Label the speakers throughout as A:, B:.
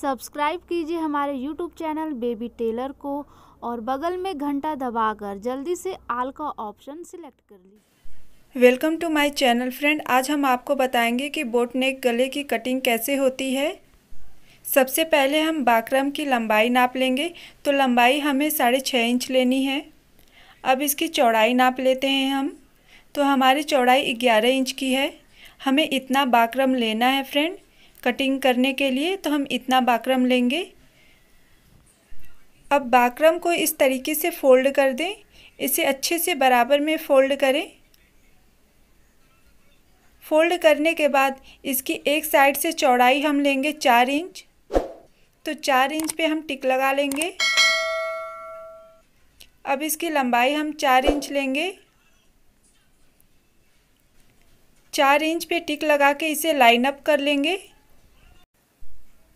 A: subscribe कीजिए हमारे YouTube channel baby Taylor को और बगल में घंटा दबाकर जल्दी से आल का ऑप्शन सिलेक्ट कर लीजिए welcome to my channel friend आज हम आपको बताएंगे कि बोट नेक गले की कटिंग कैसे होती है सबसे पहले हम बाक्रम की लंबाई नाप लेंगे तो लंबाई हमें साढ़े छः इंच लेनी है अब इसकी चौड़ाई नाप लेते हैं हम तो हमारी चौड़ाई ग्यारह इंच की है हमें इतना बाकरम लेना है फ्रेंड कटिंग करने के लिए तो हम इतना बाकरम लेंगे अब बाकरम को इस तरीके से फोल्ड कर दें इसे अच्छे से बराबर में फ़ोल्ड करें फोल्ड करने के बाद इसकी एक साइड से चौड़ाई हम लेंगे चार इंच तो चार इंच पे हम टिक लगा लेंगे अब इसकी लंबाई हम चार इंच लेंगे चार इंच पे टिक लगा के इसे लाइन अप कर लेंगे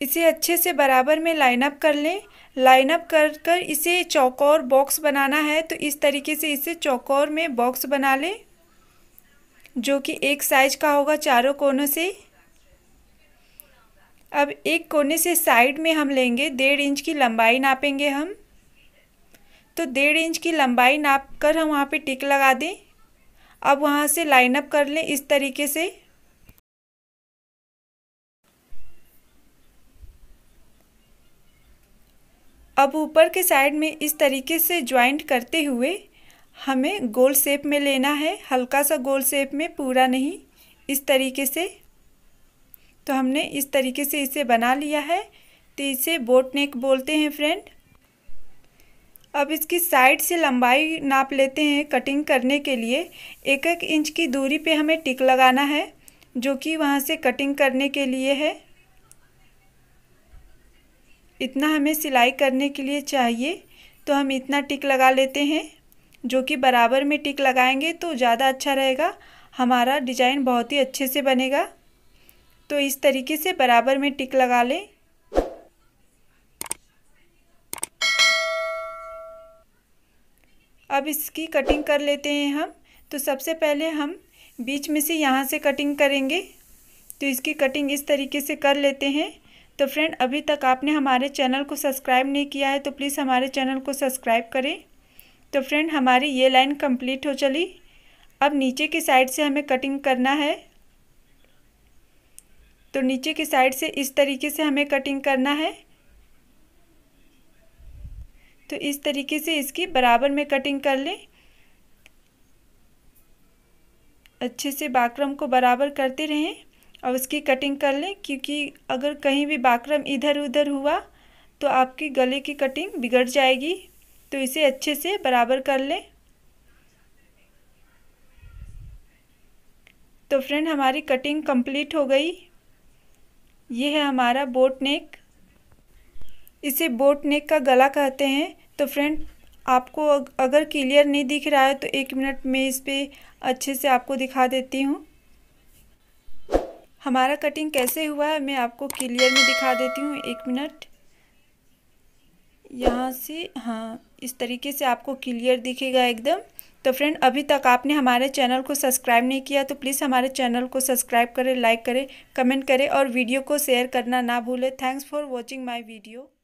A: इसे अच्छे से बराबर में लाइनअप कर लें लाइनअप कर कर इसे चौकोर बॉक्स बनाना है तो इस तरीके से इसे चौकोर में बॉक्स बना लें जो कि एक साइज का होगा चारों कोनों से अब एक कोने से साइड में हम लेंगे डेढ़ इंच की लंबाई नापेंगे हम तो डेढ़ इंच की लंबाई नाप कर हम वहाँ पे टिक लगा दें अब वहाँ से लाइनअप कर लें इस तरीके से अब ऊपर के साइड में इस तरीके से ज्वाइंट करते हुए हमें गोल शेप में लेना है हल्का सा गोल शेप में पूरा नहीं इस तरीके से तो हमने इस तरीके से इसे बना लिया है तो इसे बोट नेक बोलते हैं फ्रेंड अब इसकी साइड से लंबाई नाप लेते हैं कटिंग करने के लिए एक एक इंच की दूरी पे हमें टिक लगाना है जो कि वहाँ से कटिंग करने के लिए है इतना हमें सिलाई करने के लिए चाहिए तो हम इतना टिक लगा लेते हैं जो कि बराबर में टिक लगाएंगे तो ज़्यादा अच्छा रहेगा हमारा डिजाइन बहुत ही अच्छे से बनेगा तो इस तरीके से बराबर में टिक लगा लें अब इसकी कटिंग कर लेते हैं हम तो सबसे पहले हम बीच में से यहाँ से कटिंग करेंगे तो इसकी कटिंग इस तरीके से कर लेते हैं तो फ्रेंड अभी तक आपने हमारे चैनल को सब्सक्राइब नहीं किया है तो प्लीज़ हमारे चैनल को सब्सक्राइब करें तो फ्रेंड हमारी ये लाइन कंप्लीट हो चली अब नीचे की साइड से हमें कटिंग करना है तो नीचे की साइड से इस तरीके से हमें कटिंग करना है तो इस तरीके से इसकी बराबर में कटिंग कर लें अच्छे से बाक्रम को बराबर करते रहें और उसकी कटिंग कर लें क्योंकि अगर कहीं भी बाकरम इधर उधर हुआ तो आपकी गले की कटिंग बिगड़ जाएगी तो इसे अच्छे से बराबर कर लें तो फ्रेंड हमारी कटिंग कंप्लीट हो गई ये है हमारा बोट नेक इसे बोट नेक का गला कहते हैं तो फ्रेंड आपको अगर क्लियर नहीं दिख रहा है तो एक मिनट में इस पर अच्छे से आपको दिखा देती हूँ हमारा कटिंग कैसे हुआ है मैं आपको क्लियर में दिखा देती हूँ एक मिनट यहाँ से हाँ इस तरीके से आपको क्लियर दिखेगा एकदम तो फ्रेंड अभी तक आपने हमारे चैनल को सब्सक्राइब नहीं किया तो प्लीज़ हमारे चैनल को सब्सक्राइब करें लाइक करें कमेंट करें और वीडियो को शेयर करना ना भूलें thanks for watching my video